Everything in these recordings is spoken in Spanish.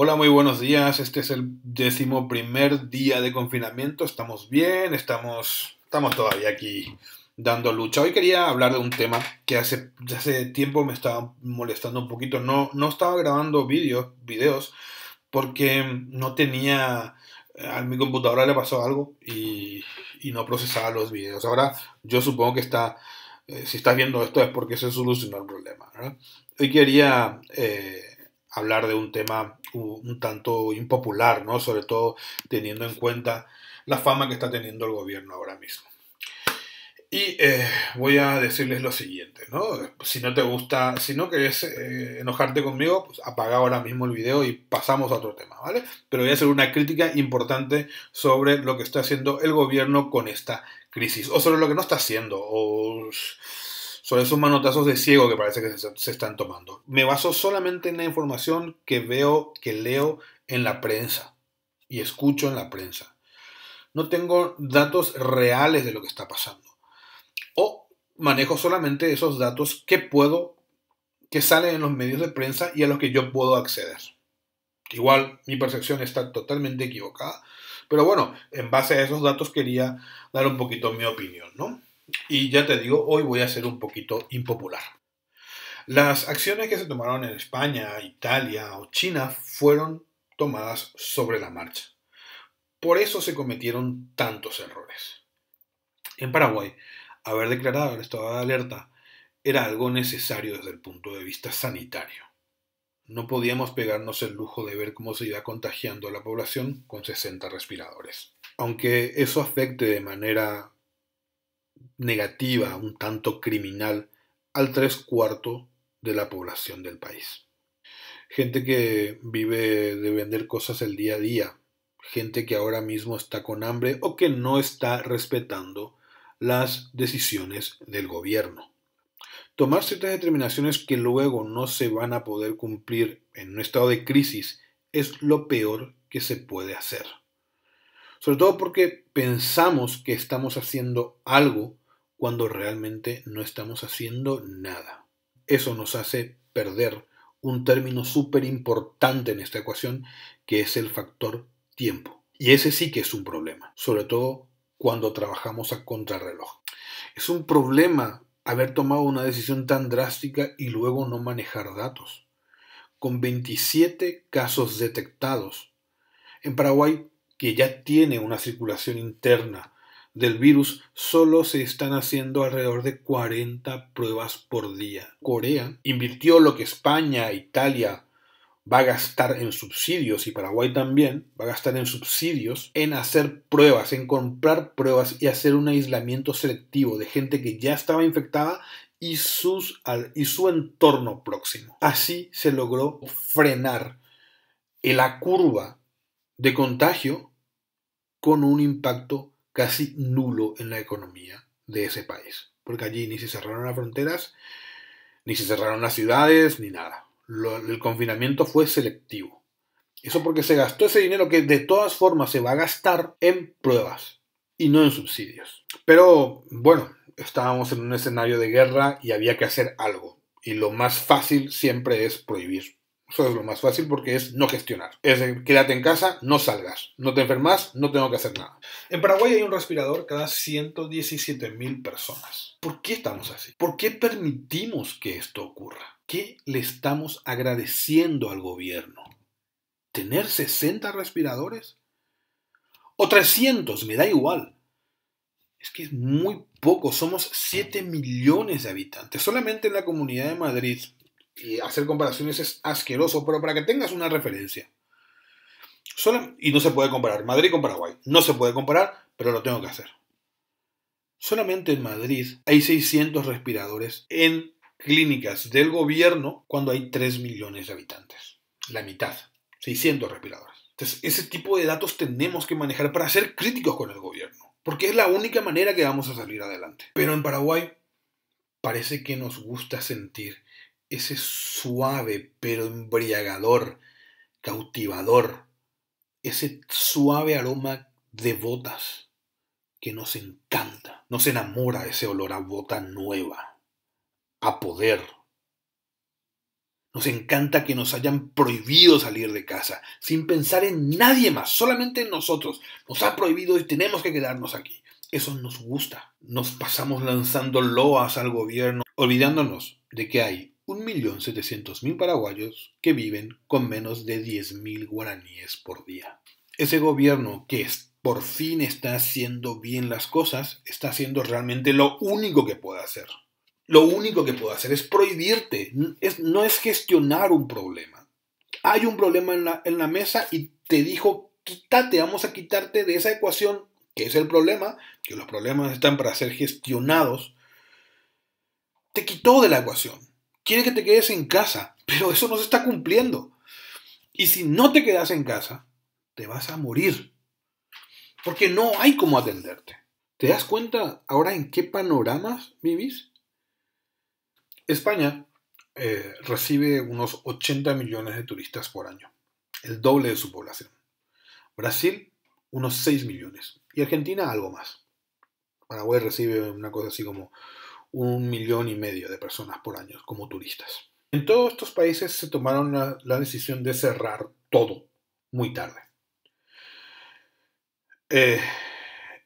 Hola, muy buenos días. Este es el décimo primer día de confinamiento. Estamos bien, estamos, estamos todavía aquí dando lucha. Hoy quería hablar de un tema que hace, hace tiempo me estaba molestando un poquito. No, no estaba grabando vídeos, videos, porque no tenía. Eh, a mi computadora le pasó algo y, y no procesaba los vídeos. Ahora yo supongo que está. Eh, si estás viendo esto es porque se solucionó el problema. Hoy quería. Eh, hablar de un tema un tanto impopular, ¿no? Sobre todo teniendo en cuenta la fama que está teniendo el gobierno ahora mismo. Y eh, voy a decirles lo siguiente, ¿no? Si no te gusta, si no querés eh, enojarte conmigo, pues apaga ahora mismo el video y pasamos a otro tema, ¿vale? Pero voy a hacer una crítica importante sobre lo que está haciendo el gobierno con esta crisis, o sobre lo que no está haciendo, o sobre esos manotazos de ciego que parece que se, están tomando. Me baso solamente en la información que veo, que leo en la prensa y escucho en la prensa. No tengo datos reales de lo que está pasando. O manejo solamente esos datos que puedo, que salen en los medios de prensa y a los que yo puedo acceder. Igual mi percepción está totalmente equivocada. Pero bueno, en base a esos datos quería dar un poquito mi opinión, ¿no? Y ya te digo, hoy voy a ser un poquito impopular. Las acciones que se tomaron en España, Italia o China fueron tomadas sobre la marcha. Por eso se cometieron tantos errores. En Paraguay, haber declarado el estado de alerta era algo necesario desde el punto de vista sanitario. No podíamos pegarnos el lujo de ver cómo se iba contagiando a la población con 60 respiradores. Aunque eso afecte de manera negativa, un tanto criminal, al tres cuartos de la población del país. Gente que vive de vender cosas el día a día, gente que ahora mismo está con hambre o que no está respetando las decisiones del gobierno. Tomar ciertas determinaciones que luego no se van a poder cumplir en un estado de crisis es lo peor que se puede hacer. Sobre todo porque pensamos que estamos haciendo algo cuando realmente no estamos haciendo nada. Eso nos hace perder un término súper importante en esta ecuación, que es el factor tiempo. Y ese sí que es un problema, sobre todo cuando trabajamos a contrarreloj. Es un problema haber tomado una decisión tan drástica y luego no manejar datos. Con 27 casos detectados en Paraguay, que ya tiene una circulación interna del virus, solo se están haciendo alrededor de 40 pruebas por día. Corea invirtió lo que España, e Italia va a gastar en subsidios y Paraguay también va a gastar en subsidios en hacer pruebas, en comprar pruebas y hacer un aislamiento selectivo de gente que ya estaba infectada y, y su entorno próximo. Así se logró frenar la curva de contagio con un impacto casi nulo en la economía de ese país, porque allí ni se cerraron las fronteras, ni se cerraron las ciudades, ni nada. el confinamiento fue selectivo. Eso porque se gastó ese dinero que de todas formas se va a gastar en pruebas y no en subsidios. Pero bueno, estábamos en un escenario de guerra y había que hacer algo. Y lo más fácil siempre es prohibir. Eso es lo más fácil porque es no gestionar. Es quédate en casa, no salgas, no te enfermas, no tengo que hacer nada. En Paraguay hay un respirador cada 117 mil personas. ¿Por qué estamos así? ¿Por qué permitimos que esto ocurra? ¿Qué le estamos agradeciendo al gobierno? ¿Tener 60 respiradores? ¿O 300? Me da igual. Es que es muy poco, somos 7 millones de habitantes. Solamente en la Comunidad de Madrid y hacer comparaciones es asqueroso, pero para que tengas una referencia. Solo, y no se puede comparar Madrid con Paraguay. No se puede comparar, pero lo tengo que hacer. Solamente en Madrid hay 600 respiradores en clínicas del gobierno cuando hay 3 millones de habitantes. La mitad. 600 respiradores. Entonces, ese tipo de datos tenemos que manejar para ser críticos con el gobierno. Porque es la única manera que vamos a salir adelante. Pero en Paraguay parece que nos gusta sentir ese suave pero embriagador, cautivador, ese suave aroma de botas que nos encanta, nos enamora ese olor a bota nueva, a poder. Nos encanta que nos hayan prohibido salir de casa, sin pensar en nadie más, solamente en nosotros. Nos ha prohibido y tenemos que quedarnos aquí. Eso nos gusta. Nos pasamos lanzando loas al gobierno, olvidándonos de que hay 1.700.000 paraguayos que viven con menos de 10.000 guaraníes por día. Ese gobierno que por fin está haciendo bien las cosas, está haciendo realmente lo único que puede hacer. Lo único que puede hacer es prohibirte, no es gestionar un problema. Hay un problema en la mesa y te dijo, quítate, vamos a quitarte de esa ecuación, que es el problema, que los problemas están para ser gestionados. Te quitó de la ecuación quiere que te quedes en casa, pero eso no se está cumpliendo. Y si no te quedas en casa, te vas a morir, porque no hay cómo atenderte. ¿Te das cuenta ahora en qué panoramas vivís? España eh, recibe unos 80 millones de turistas por año, el doble de su población. Brasil, unos 6 millones. Y Argentina, algo más. Paraguay recibe una cosa así como un millón y medio de personas por año como turistas. En todos estos países se tomaron la, decisión de cerrar todo muy tarde. Eh,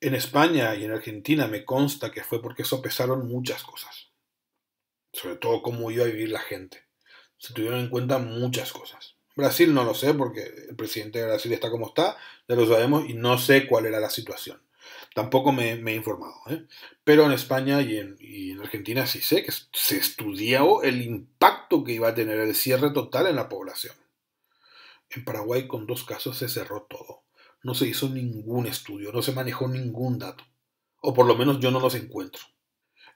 en España y en Argentina me consta que fue porque sopesaron muchas cosas, sobre todo cómo iba a vivir la gente. Se tuvieron en cuenta muchas cosas. Brasil no lo sé porque el presidente de Brasil está como está, ya lo sabemos y no sé cuál era la situación. Tampoco me, he informado. ¿eh? Pero en España y en, y en, Argentina sí sé que se estudió el impacto que iba a tener el cierre total en la población. En Paraguay con dos casos se cerró todo. No se hizo ningún estudio, no se manejó ningún dato. O por lo menos yo no los encuentro.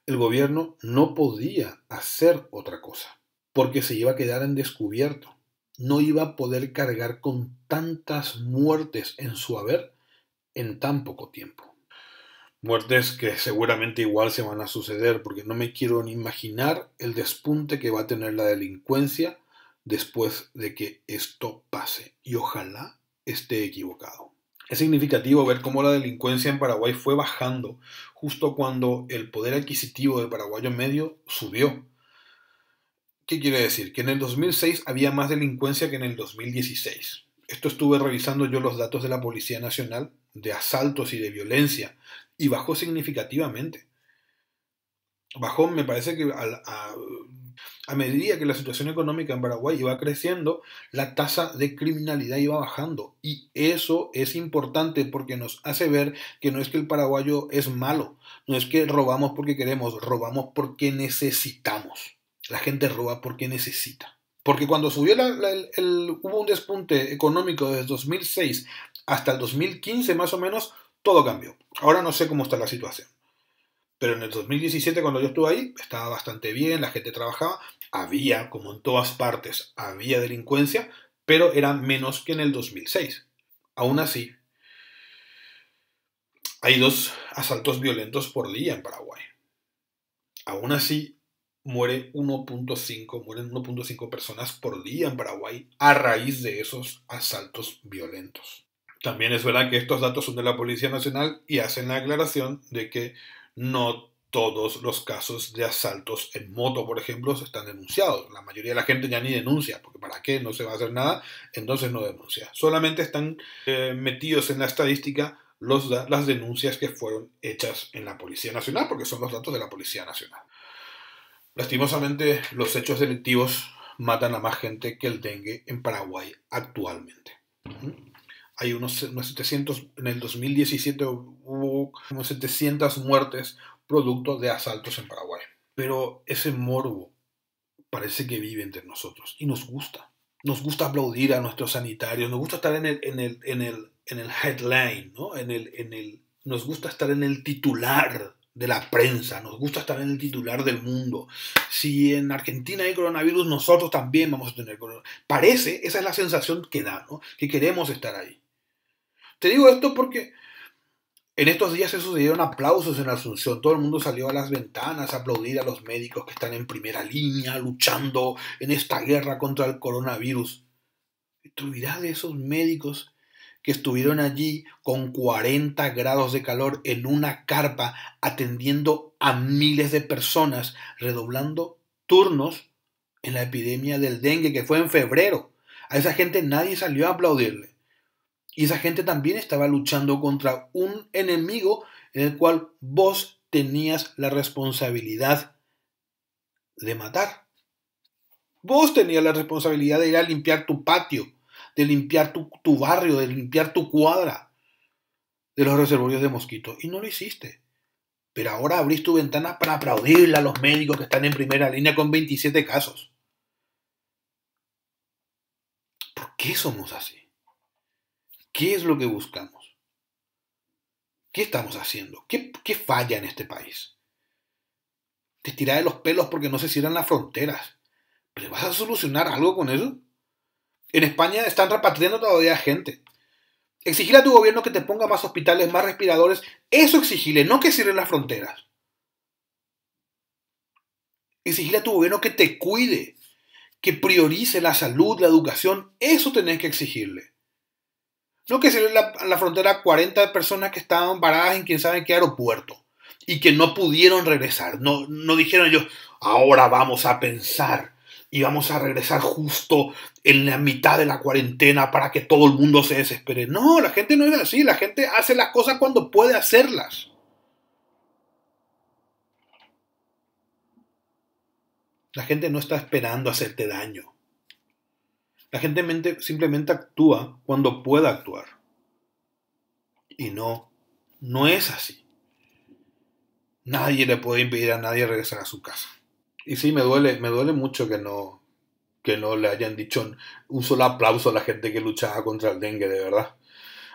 El gobierno no podía hacer otra cosa, porque se iba a quedar en descubierto. No iba a poder cargar con tantas muertes en su haber en tan poco tiempo. Muertes que seguramente igual se van a suceder porque no me quiero ni imaginar el despunte que va a tener la delincuencia después de que esto pase. Y ojalá esté equivocado. Es significativo ver cómo la delincuencia en Paraguay fue bajando justo cuando el poder adquisitivo del paraguayo medio subió. ¿Qué quiere decir? Que en el 2006 había más delincuencia que en el 2016. Esto estuve revisando yo los datos de la Policía Nacional de asaltos y de violencia y bajó significativamente. Bajó, me parece que a, medida que la situación económica en Paraguay iba creciendo, la tasa de criminalidad iba bajando. Y eso es importante porque nos hace ver que no es que el paraguayo es malo, no es que robamos porque queremos, robamos porque necesitamos. La gente roba porque necesita. Porque cuando subió el, hubo un despunte económico desde 2006 hasta el 2015 más o menos, todo cambió. Ahora no sé cómo está la situación. Pero en el 2017, cuando yo estuve ahí, estaba bastante bien, la gente trabajaba, había, como en todas partes, había delincuencia, pero era menos que en el 2006. Aún así, hay dos asaltos violentos por día en Paraguay. Aún así, muere 1.5, mueren 1.5 personas por día en Paraguay a raíz de esos asaltos violentos. También es verdad que estos datos son de la Policía Nacional y hacen la aclaración de que no todos los casos de asaltos en moto, por ejemplo, están denunciados. La mayoría de la gente ya ni denuncia, porque ¿para qué? No se va a hacer nada, entonces no denuncia. Solamente están eh, metidos en la estadística las denuncias que fueron hechas en la Policía Nacional, porque son los datos de la Policía Nacional. Lastimosamente, los hechos delictivos matan a más gente que el dengue en Paraguay actualmente. ¿Mm? hay unos, 700, en el 2017 hubo unos 700 muertes producto de asaltos en Paraguay. Pero ese morbo parece que vive entre nosotros y nos gusta. Nos gusta aplaudir a nuestros sanitarios, nos gusta estar en el, en el, en el, en el headline, ¿no? en el, en el, nos gusta estar en el titular de la prensa, nos gusta estar en el titular del mundo. Si en Argentina hay coronavirus, nosotros también vamos a tener coronavirus. Parece, esa es la sensación que da, ¿no? que queremos estar ahí. Te digo esto porque en estos días se sucedieron aplausos en Asunción, todo el mundo salió a las ventanas a aplaudir a los médicos que están en primera línea luchando en esta guerra contra el coronavirus. Y te de esos médicos que estuvieron allí con 40 grados de calor en una carpa atendiendo a miles de personas, redoblando turnos en la epidemia del dengue que fue en febrero. A esa gente nadie salió a aplaudirle. Y esa gente también estaba luchando contra un enemigo en el cual vos tenías la responsabilidad de matar. Vos tenías la responsabilidad de ir a limpiar tu patio, de limpiar tu, barrio, de limpiar tu cuadra de los reservorios de mosquitos. Y no lo hiciste. Pero ahora abrís tu ventana para aplaudirle a los médicos que están en primera línea con 27 casos. ¿Por qué somos así? ¿Qué es lo que buscamos? ¿Qué estamos haciendo? ¿Qué, falla en este país? Te tirar de los pelos porque no se cierran las fronteras. ¿Pero vas a solucionar algo con eso? En España están repatriando todavía gente. Exigir a tu gobierno que te ponga más hospitales, más respiradores. Eso exigirle, no que cierren las fronteras. Exigirle a tu gobierno que te cuide, que priorice la salud, la educación. Eso tenés que exigirle. No que salió la, la frontera 40 personas que estaban varadas en quién sabe qué aeropuerto y que no pudieron regresar. No, no dijeron ellos, ahora vamos a pensar y vamos a regresar justo en la mitad de la cuarentena para que todo el mundo se desespere. No, la gente no es así, la gente hace las cosas cuando puede hacerlas. La gente no está esperando hacerte daño. La gente simplemente actúa cuando pueda actuar. Y no, no es así. Nadie le puede impedir a nadie regresar a su casa. Y sí, me duele, me duele mucho que no, que no le hayan dicho un solo aplauso a la gente que luchaba contra el dengue, de verdad.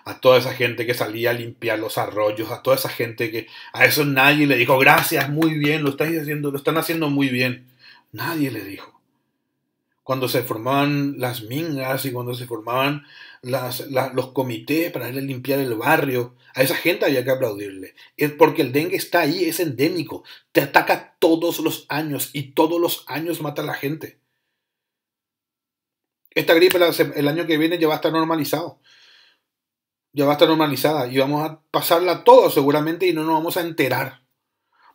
A toda esa gente que salía a limpiar los arroyos, a toda esa gente que a eso nadie le dijo, gracias, muy bien, lo estáis haciendo, lo están haciendo muy bien. Nadie le dijo cuando se formaban las mingas y cuando se formaban los comités para limpiar el barrio. A esa gente había que aplaudirle. Es porque el dengue está ahí, es endémico. Te ataca todos los años y todos los años mata a la gente. Esta gripe el año que viene ya va a estar normalizado. Ya va a estar normalizada y vamos a pasarla todo seguramente y no nos vamos a enterar.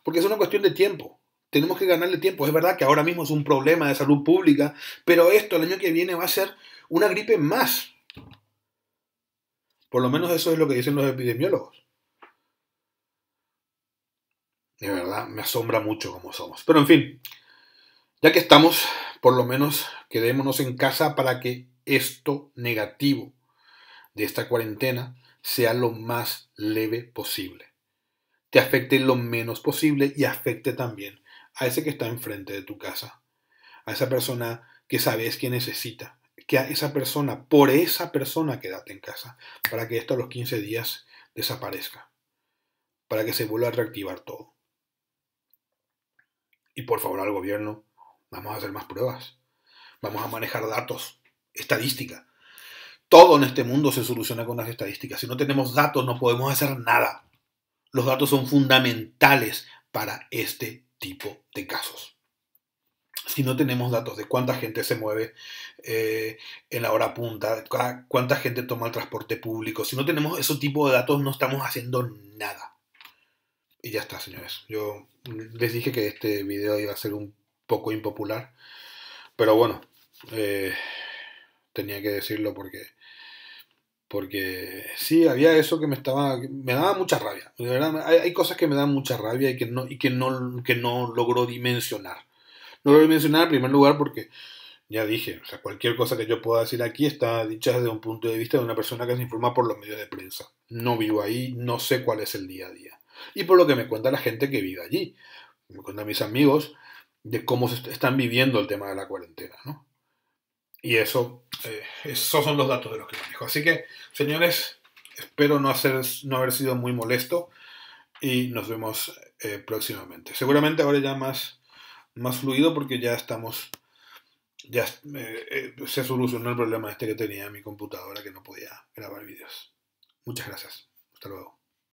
Porque es una cuestión de tiempo. Tenemos que ganarle tiempo. Es verdad que ahora mismo es un problema de salud pública, pero esto el año que viene va a ser una gripe más. Por lo menos eso es lo que dicen los epidemiólogos. De verdad, me asombra mucho cómo somos. Pero en fin, ya que estamos, por lo menos quedémonos en casa para que esto negativo de esta cuarentena sea lo más leve posible. Te afecte lo menos posible y afecte también a ese que está enfrente de tu casa, a esa persona que sabes que necesita, que a esa persona, por esa persona quédate en casa, para que esto a los 15 días desaparezca, para que se vuelva a reactivar todo. Y por favor al gobierno, vamos a hacer más pruebas, vamos a manejar datos, estadística. Todo en este mundo se soluciona con las estadísticas. Si no tenemos datos no podemos hacer nada. Los datos son fundamentales para este tipo de casos. Si no tenemos datos de cuánta gente se mueve eh, en la hora punta, cuánta gente toma el transporte público, si no tenemos ese tipo de datos no estamos haciendo nada. Y ya está, señores. Yo les dije que este video iba a ser un poco impopular, pero bueno, eh, tenía que decirlo porque porque sí, había eso que me estaba. me daba mucha rabia. De verdad, hay, cosas que me dan mucha rabia y que no, y que no, que no logro dimensionar. No logró dimensionar en primer lugar porque ya dije, sea, cualquier cosa que yo pueda decir aquí está dicha desde un punto de vista de una persona que se informa por los medios de prensa. No vivo ahí, no sé cuál es el día a día. Y por lo que me cuenta la gente que vive allí, me cuenta mis amigos de cómo se están viviendo el tema de la cuarentena, ¿no? Y eso, eh, esos son los datos de los que manejo. Así que, señores, espero no, no haber sido muy molesto y nos vemos eh, próximamente. Seguramente ahora ya más, más fluido porque ya estamos, ya eh, se solucionó el problema este que tenía mi computadora que no podía grabar vídeos. Muchas gracias. Hasta luego.